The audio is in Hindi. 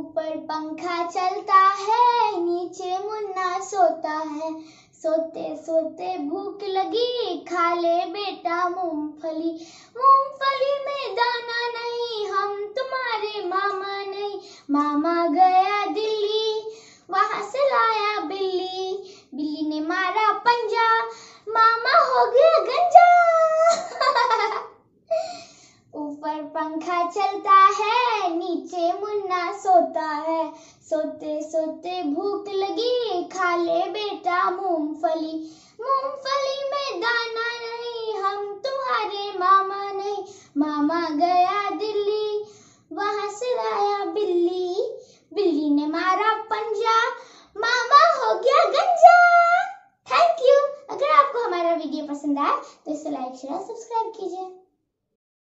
ऊपर पंखा चलता है नीचे मुन्ना सोता है सोते सोते भूख लगी खा ले बेटा मूंगफली मूंगफली में दाना नहीं हम तुम्हारे मामा नहीं मामा गया दिल्ली वहां से लाया बिल्ली बिल्ली ने मारा पंजा मामा हो गया गंजा ऊपर पंखा चलता है मुन्ना सोता है सोते सोते भूख लगी खा ले बेटा मूंगफली मूंगफली में दाना नहीं हम तुम्हारे मामा नहीं मामा गया दिल्ली वहां से लाया बिल्ली बिल्ली ने मारा पंजा मामा हो गया गंजा थैंक यू अगर आपको हमारा वीडियो पसंद आए तो इसे लाइक शेयर सब्सक्राइब कीजिए